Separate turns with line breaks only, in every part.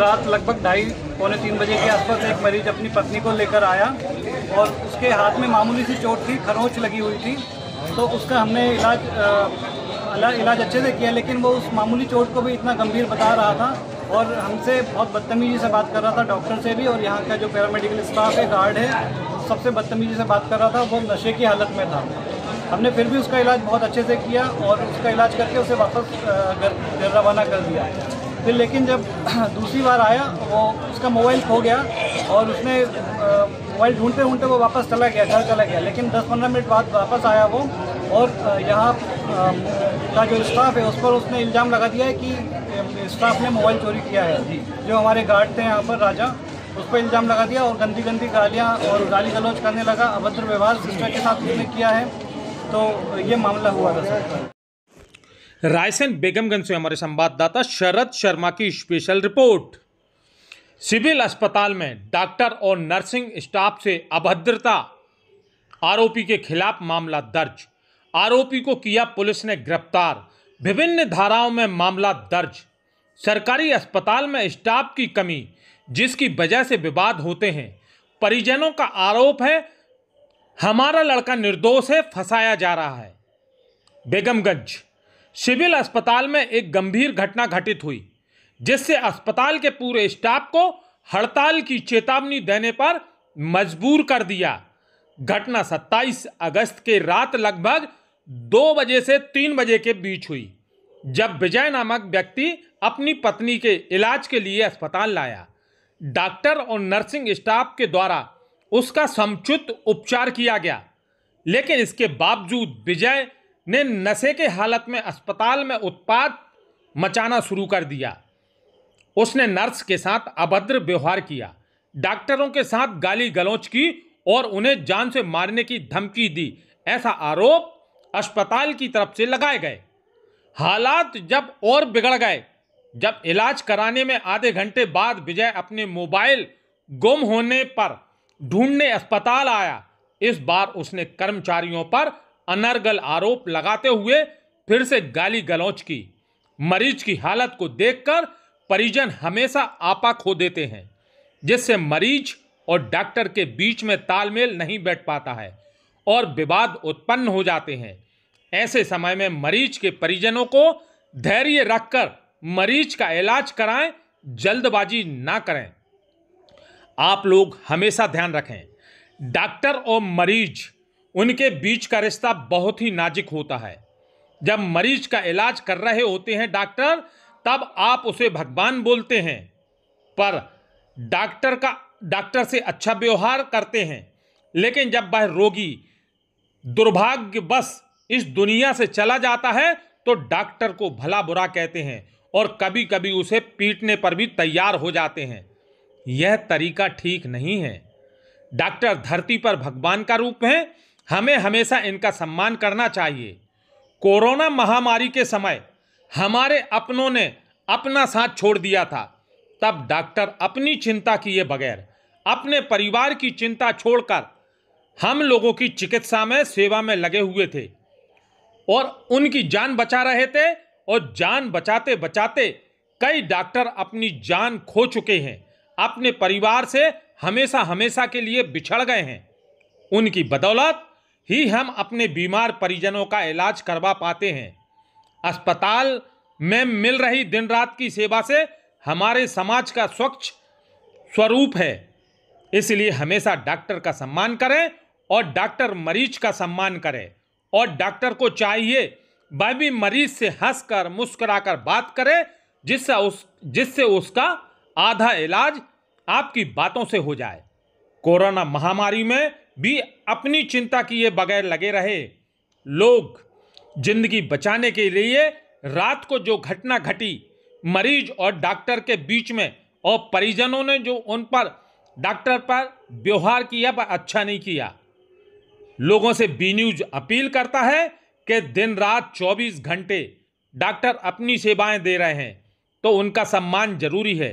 रात लगभग ढाई पौने तीन बजे के आसपास एक मरीज अपनी पत्नी को लेकर आया और उसके हाथ में मामूली सी चोट थी खरोंच लगी हुई थी तो उसका हमने इलाज आ, इलाज अच्छे से किया लेकिन वो उस मामूली चोट को भी इतना गंभीर बता रहा था और हमसे बहुत बदतमीजी से बात कर रहा था डॉक्टर से भी और यहाँ का जो पैरामेडिकल स्टाफ है गार्ड है सबसे बदतमीजी से बात कर रहा था वो नशे की हालत में था हमने फिर भी उसका इलाज बहुत अच्छे से किया और उसका इलाज करके उसे वापस घर रवाना कर दिया फिर लेकिन जब दूसरी बार आया वो उसका मोबाइल खो गया और उसने मोबाइल ढूंढते ढूंढते वो वापस चला गया घर चला गया लेकिन 10-15 मिनट बाद वापस आया वो और यहाँ का जो स्टाफ है उस पर उसने इल्ज़ाम लगा दिया है कि स्टाफ ने मोबाइल चोरी किया है जो हमारे गार्ड थे यहाँ पर राजा उस पर इल्ज़ाम लगा दिया और गंदी गंदी गालियाँ और गाली गलौज करने लगा अभद्र व्यवहार सिस्टर के साथ उसने किया है तो ये मामला हुआ था
रायसेन बेगमगंज से हमारे संवाददाता शरद शर्मा की स्पेशल रिपोर्ट सिविल अस्पताल में डॉक्टर और नर्सिंग स्टाफ से अभद्रता आरोपी के खिलाफ मामला दर्ज आरोपी को किया पुलिस ने गिरफ्तार विभिन्न धाराओं में मामला दर्ज सरकारी अस्पताल में स्टाफ की कमी जिसकी वजह से विवाद होते हैं परिजनों का आरोप है हमारा लड़का निर्दोष है फंसाया जा रहा है बेगमगंज सिविल अस्पताल में एक गंभीर घटना घटित हुई जिससे अस्पताल के पूरे स्टाफ को हड़ताल की चेतावनी देने पर मजबूर कर दिया घटना 27 अगस्त के रात लगभग दो बजे से तीन बजे के बीच हुई जब विजय नामक व्यक्ति अपनी पत्नी के इलाज के लिए अस्पताल लाया डॉक्टर और नर्सिंग स्टाफ के द्वारा उसका समुचित उपचार किया गया लेकिन इसके बावजूद विजय ने नशे के हालत में अस्पताल में उत्पात मचाना शुरू कर दिया उसने नर्स के साथ अभद्र व्यवहार किया डॉक्टरों के साथ गाली गलौच की और उन्हें जान से मारने की धमकी दी ऐसा आरोप अस्पताल की तरफ से लगाए गए हालात जब और बिगड़ गए जब इलाज कराने में आधे घंटे बाद विजय अपने मोबाइल गुम होने पर ढूंढने अस्पताल आया इस बार उसने कर्मचारियों पर अनर्गल आरोप लगाते हुए फिर से गाली गलौच की मरीज की हालत को देखकर परिजन हमेशा आपा खो देते हैं जिससे मरीज और डॉक्टर के बीच में तालमेल नहीं बैठ पाता है और विवाद उत्पन्न हो जाते हैं ऐसे समय में मरीज के परिजनों को धैर्य रखकर मरीज का इलाज कराएं जल्दबाजी ना करें आप लोग हमेशा ध्यान रखें डॉक्टर और मरीज उनके बीच का रिश्ता बहुत ही नाजुक होता है जब मरीज का इलाज कर रहे होते हैं डॉक्टर तब आप उसे भगवान बोलते हैं पर डॉक्टर का डॉक्टर से अच्छा व्यवहार करते हैं लेकिन जब वह रोगी दुर्भाग्यवश इस दुनिया से चला जाता है तो डॉक्टर को भला बुरा कहते हैं और कभी कभी उसे पीटने पर भी तैयार हो जाते हैं यह तरीका ठीक नहीं है डॉक्टर धरती पर भगवान का रूप है हमें हमेशा इनका सम्मान करना चाहिए कोरोना महामारी के समय हमारे अपनों ने अपना साथ छोड़ दिया था तब डॉक्टर अपनी चिंता किए बगैर अपने परिवार की चिंता छोड़कर हम लोगों की चिकित्सा में सेवा में लगे हुए थे और उनकी जान बचा रहे थे और जान बचाते बचाते कई डॉक्टर अपनी जान खो चुके हैं अपने परिवार से हमेशा हमेशा के लिए बिछड़ गए हैं उनकी बदौलत ही हम अपने बीमार परिजनों का इलाज करवा पाते हैं अस्पताल में मिल रही दिन रात की सेवा से हमारे समाज का स्वच्छ स्वरूप है इसलिए हमेशा डॉक्टर का सम्मान करें और डॉक्टर मरीज का सम्मान करें और डॉक्टर को चाहिए वह भी मरीज से हंसकर मुस्कुराकर बात करे जिससे उस जिससे उसका आधा इलाज आपकी बातों से हो जाए कोरोना महामारी में भी अपनी चिंता किए बगैर लगे रहे लोग जिंदगी बचाने के लिए रात को जो घटना घटी मरीज और डॉक्टर के बीच में और परिजनों ने जो उन पर डॉक्टर पर व्यवहार किया पर अच्छा नहीं किया लोगों से बी न्यूज अपील करता है कि दिन रात 24 घंटे डॉक्टर अपनी सेवाएं दे रहे हैं तो उनका सम्मान जरूरी है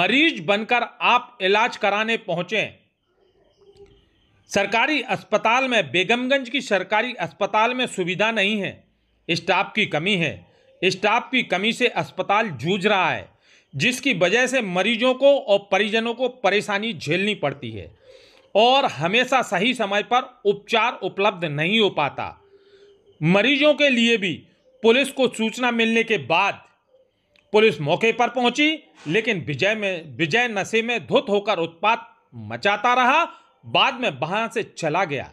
मरीज बनकर आप इलाज कराने पहुँचें सरकारी अस्पताल में बेगमगंज की सरकारी अस्पताल में सुविधा नहीं है स्टाफ की कमी है स्टाफ की कमी से अस्पताल जूझ रहा है जिसकी वजह से मरीजों को और परिजनों को परेशानी झेलनी पड़ती है और हमेशा सही समय पर उपचार उपलब्ध नहीं हो पाता मरीजों के लिए भी पुलिस को सूचना मिलने के बाद पुलिस मौके पर पहुंची लेकिन विजय में विजय नशे में धुत होकर उत्पात मचाता रहा बाद में वहां से चला गया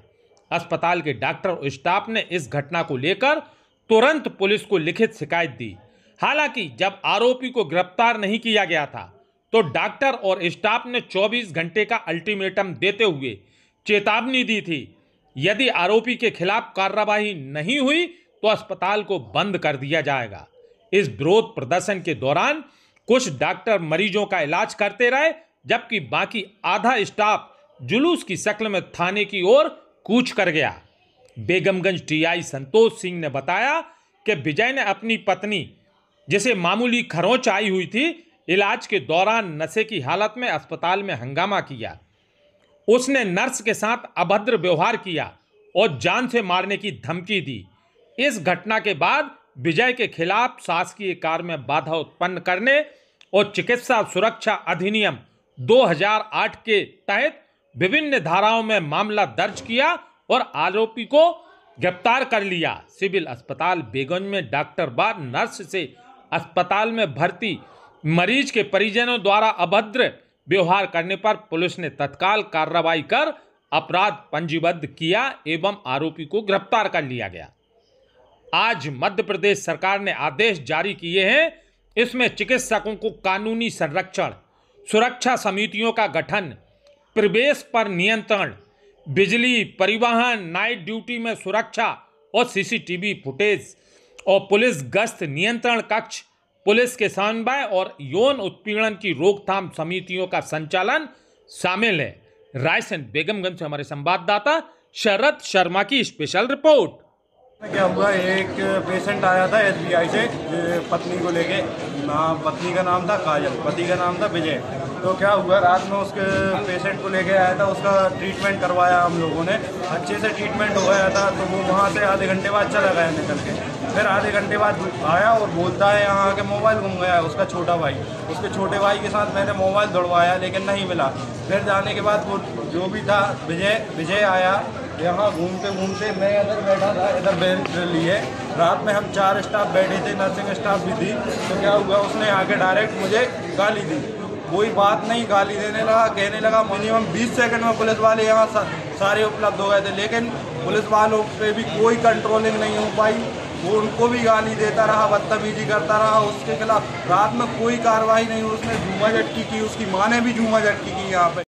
अस्पताल के डॉक्टर और स्टाफ ने इस घटना को लेकर तुरंत पुलिस को लिखित शिकायत दी हालांकि जब आरोपी को गिरफ्तार नहीं किया गया था तो डॉक्टर और स्टाफ ने 24 घंटे का अल्टीमेटम देते हुए चेतावनी दी थी यदि आरोपी के खिलाफ कार्रवाई नहीं हुई तो अस्पताल को बंद कर दिया जाएगा इस विरोध प्रदर्शन के दौरान कुछ डॉक्टर मरीजों का इलाज करते रहे जबकि बाकी आधा स्टाफ जुलूस की शक्ल में थाने की ओर कूच कर गया बेगमगंज टीआई संतोष सिंह ने बताया कि विजय ने अपनी पत्नी जिसे मामूली खरोंच आई हुई थी इलाज के दौरान नशे की हालत में अस्पताल में हंगामा किया उसने नर्स के साथ अभद्र व्यवहार किया और जान से मारने की धमकी दी इस घटना के बाद विजय के खिलाफ शासकीय कार्य में बाधा उत्पन्न करने और चिकित्सा सुरक्षा अधिनियम 2008 के तहत विभिन्न धाराओं में मामला दर्ज किया और आरोपी को गिरफ्तार कर लिया सिविल अस्पताल बेगंज में डॉक्टर व नर्स से अस्पताल में भर्ती मरीज के परिजनों द्वारा अभद्र व्यवहार करने पर पुलिस ने तत्काल कार्रवाई कर अपराध पंजीबद्ध किया एवं आरोपी को गिरफ्तार कर लिया गया आज मध्य प्रदेश सरकार ने आदेश जारी किए हैं इसमें चिकित्सकों को कानूनी संरक्षण सुरक्षा समितियों का गठन प्रवेश पर नियंत्रण बिजली परिवहन नाइट ड्यूटी में सुरक्षा और सीसीटीवी फुटेज और पुलिस गश्त नियंत्रण कक्ष पुलिस के समन्वय और यौन उत्पीड़न की रोकथाम समितियों का संचालन शामिल है रायसेन बेगमगंज से हमारे संवाददाता शरद शर्मा की स्पेशल रिपोर्ट क्या हुआ एक पेशेंट आया था एसबीआई से पत्नी को लेके नाम पत्नी का नाम था काजल पति का
नाम था विजय तो क्या हुआ रात में उसके पेशेंट को लेके आया था उसका ट्रीटमेंट करवाया हम लोगों ने अच्छे से ट्रीटमेंट हो गया था तो वो वहाँ से आधे घंटे बाद चला गया निकल के फिर आधे घंटे बाद आया और बोलता है यहाँ के मोबाइल घूम गया उसका छोटा भाई उसके छोटे भाई के साथ मैंने मोबाइल दौड़वाया लेकिन नहीं मिला फिर जाने के बाद वो जो भी था विजय विजय आया यहाँ घूमते घूमते मैं इधर बैठा था इधर बैठ लिए रात में हम चार स्टाफ बैठे थे नर्सिंग स्टाफ भी थी तो क्या हुआ उसने आके डायरेक्ट मुझे गाली दी कोई बात नहीं गाली देने लगा कहने लगा मिनिमम 20 सेकंड में पुलिस वाले यहाँ सा, सारे उपलब्ध हो गए थे लेकिन पुलिस वालों पे भी कोई कंट्रोलिंग नहीं हो पाई वो उनको भी गाली देता रहा बदतमीजी करता रहा उसके खिलाफ रात में कोई कार्रवाई नहीं उसने झूमा झटकी की उसकी माँ ने भी झूमा झटकी की यहाँ पर